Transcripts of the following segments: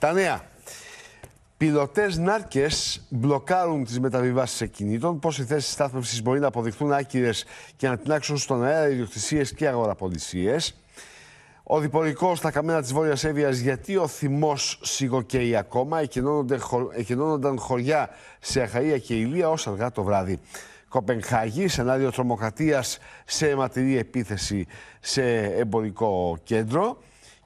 Τα νέα. Πιλωτές νάρκες μπλοκάρουν τις μεταβιβάσεις ακινήτων. Πώ οι θέσει στάθμευσης μπορεί να αποδειχθούν άκυρες και να τυνάξουν στον αέρα ιδιοκτησίες και αγοραπολισίες. Ο διπορικό στα καμένα της Βόρειας Εύβοιας, γιατί ο θυμός σιγοκαίει ακόμα. Εκενώνονταν χωριά σε Αχαία και Ηλία ως αργά το βράδυ. Κοπενχάγης, σενάριο τρομοκρατίας σε αιματηρή επίθεση σε εμπορικό κέντρο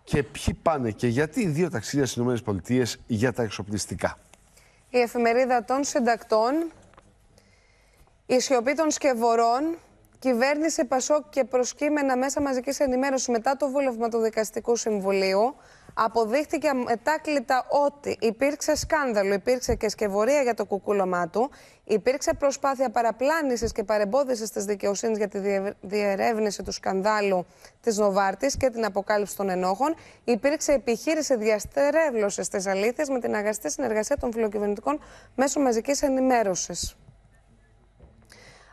και ποιοι πάνε και γιατί οι δύο ταξίδια στις ΗΠΑ για τα εξοπλιστικά. Η εφημερίδα των συντακτών, η σιωπή των σκευωρών, κυβέρνηση Πασόκ και προσκύμενα μέσα μαζικής ενημέρωσης μετά το βούλευμα του Δικαστικού Συμβουλίου αποδείχθηκε μετάκλητα ότι υπήρξε σκάνδαλο, υπήρξε και σκευωρία για το κουκούλωμά του, υπήρξε προσπάθεια παραπλάνησης και παρεμπόδισης της δικαιοσύνης για τη διερεύνηση του σκανδάλου της Νοβάρτης και την αποκάλυψη των ενόχων, υπήρξε επιχείρηση διαστρέβλωσης της αλήθειας με την αγαστή συνεργασία των φιλοκυβερνητικών μέσω μαζικής ενημέρωσης.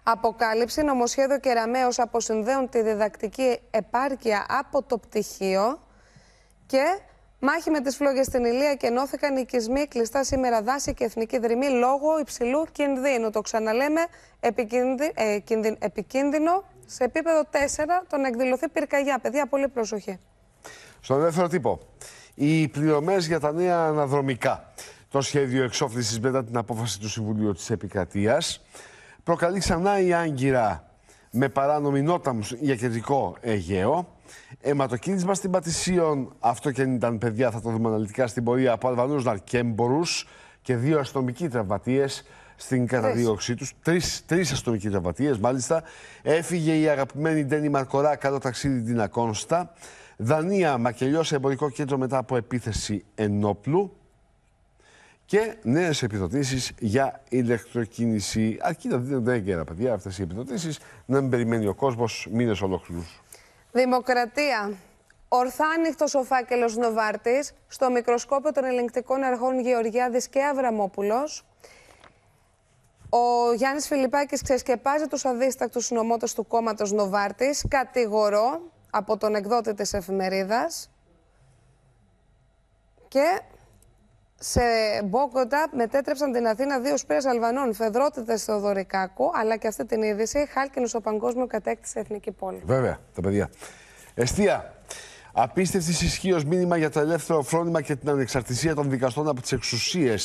Αποκάλυψη, νομοσχέδιο Κεραμέως αποσυνδέουν τη διδακτική επάρκεια από το πτυχίο. Και μάχη με τις φλόγες στην Ηλία και ενώθηκαν οικισμοί κλειστά σήμερα δάση και εθνική δρυμή λόγω υψηλού κινδύνου. Το ξαναλέμε, ε, επικίνδυνο σε επίπεδο 4 το να εκδηλωθεί πυρκαγιά. Παιδιά, πολύ προσοχή. Στον δεύτερο τύπο. Οι πληρωμές για τα νέα αναδρομικά. Το σχέδιο εξόφλησης μετά την απόφαση του Συμβουλίου της Επικρατείας προκαλεί ξανά η Άγκυρα με παράνομη νότα για κεντρικό Αιγαίο. Αιματοκίνησμα στην Πατησίων, αυτό και αν ήταν παιδιά θα το δούμε αναλυτικά στην πορεία από Αλβανούς Ναρκέμπορους και δύο αστυνομικοί τραυματίες στην καταδίωξή τους. Τρεις αστυνομικοί τραυματίες, μάλιστα. Έφυγε η αγαπημένη Ντένι Μαρκορά, καλό ταξίδι την Ακόνστα. Δανία, μακελιός σε εμπορικό κέντρο μετά από επίθεση ενόπλου. Και νέες επιδοτήσεις για ηλεκτροκίνηση. Αρκεί να δίνονται έγκαιρα, παιδιά, αυτές οι επιδοτήσεις, να μην περιμένει ο κόσμος μήνες ολόκληρους. Δημοκρατία. Ορθάνυχτο ο φάκελος Νοβάρτης στο μικροσκόπιο των ελεγκτικών αρχών Γεωργιάδης και Αβραμόπουλος. Ο Γιάννης Φιλιπάκης ξεσκεπάζει τους αδίστακτους του αδίστακτου συνωμότες του κόμματος Νοβάρτης, κατηγορώ από τον εκδότη της εφημερίδας. Και σε Μπόκοτα μετέτρεψαν την Αθήνα δύο σπίρες Αλβανών. Φεδρότητα στο Δωρικάκο, αλλά και αυτή την είδηση. Χάλκινος ο Παγκόσμιο κατέκτησε εθνική πόλη. Βέβαια, τα παιδιά. Εστία. Απίστευτης ισχύως μήνυμα για το ελεύθερο φρόνημα και την ανεξαρτησία των δικαστών από τις εξουσίες.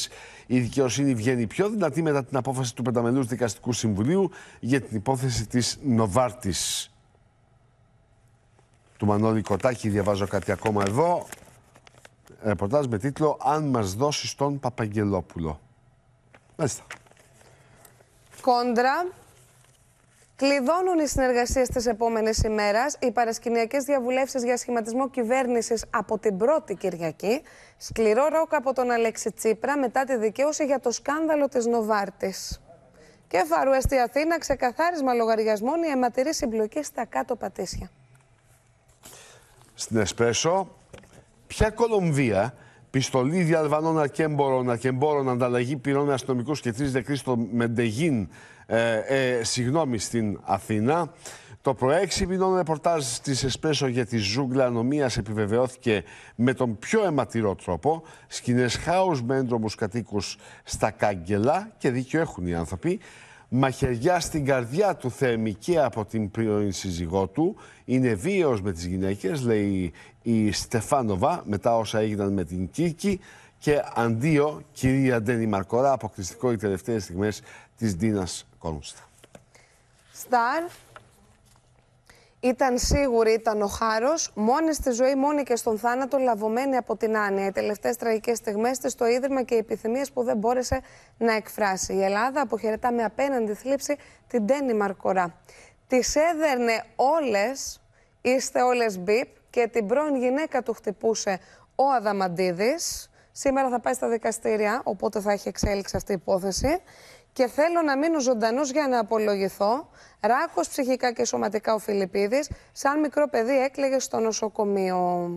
Η δικαιοσύνη βγαίνει πιο δυνατή μετά την απόφαση του Πενταμελούς Δικαστικού Συμβουλίου για την υπόθεση της Νοβάρτης. Του Μανώλη Κοτάκη διαβάζω κάτι ακόμα εδώ ρεπορτάζ με τίτλο «Αν μας δώσεις τον Παπαγγελόπουλο». Μάλιστα. Κόντρα. Κλειδώνουν οι συνεργασίες της επόμενης ημέρας. Οι παρασκηνιακές διαβουλεύσεις για σχηματισμό κυβέρνησης από την πρώτη Κυριακή. Σκληρό ρόκ από τον Αλέξη Τσίπρα μετά τη δικαίωση για το σκάνδαλο της Νοβάρτης. Και φαρουέστη Αθήνα, ξεκαθάρισμα λογαριασμών, η αιματηρή συμπλοκή στα κάτω πατήσια. Στην Εσπρέσο, Ποια Κολομβία πιστολή διαλβανών αρκέμπορων, αρκεμπόρων, ανταλλαγή πυρών αστυνομικούς και τρεις δεκρίστων στο Μεντεγίν, ε, ε, συγγνώμη, στην Αθήνα. Το προέξυπνο ρεπορτάζ της Εσπέσο για τη ζούγκλα ανομίας επιβεβαιώθηκε με τον πιο αιματηρό τρόπο. Σκηνές χάους με έντρομους κατοίκους στα κάγκελα και δίκιο έχουν οι άνθρωποι μαχαιριά στην καρδιά του Θέμη και από την πρώην σύζυγό του. Είναι βίαιος με τις γυναίκες, λέει η Στεφάνοβα, μετά όσα έγιναν με την Κίκη. Και αντίο, κυρία Ντένι Μαρκορά, αποκλειστικό οι τελευταίες στιγμές της Ντίνας Κόνουστα. Ήταν σίγουρη, ήταν ο χάρος, μόνη στη ζωή, μόνη και στον θάνατο, λαβωμένη από την άνοια. Οι τελευταίες τραγικές στιγμές της στο ίδρυμα και οι επιθυμίες που δεν μπόρεσε να εκφράσει. Η Ελλάδα αποχαιρετά με απέναντι θλίψη την Τένι Μαρκορά. Τη έδερνε όλες, είστε όλες μπίπ, και την πρώην γυναίκα του χτυπούσε ο Αδαμαντίδης. Σήμερα θα πάει στα δικαστήρια, οπότε θα έχει εξέλιξη αυτή η υπόθεση και θέλω να μείνω ζωντανός για να απολογηθώ. Ράκο ψυχικά και σωματικά ο Φιλιππίδης, σαν μικρό παιδί έκλεγε στο νοσοκομείο.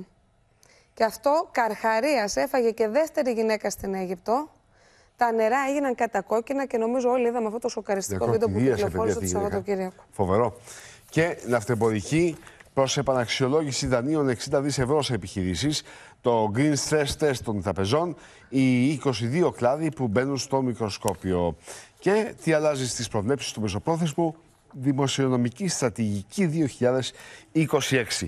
Και αυτό καρχαρίας έφαγε και δεύτερη γυναίκα στην Αίγυπτο. Τα νερά έγιναν κατακόκκινα και νομίζω όλοι είδαμε αυτό το σοκαριστικό βίντεο που κυκλοφόρησε το Σαββατοκύριακο. Φοβερό. Και ναυτεμπορική προς επαναξιολόγηση δανείων 60 δις ευρώ σε επιχειρήσεις, το green stress test των τραπεζών, οι 22 κλάδοι που μπαίνουν στο μικροσκόπιο. Και τι αλλάζει στις προβλέψεις του Μεσοπρόθεσμου, δημοσιονομική στρατηγική 2026.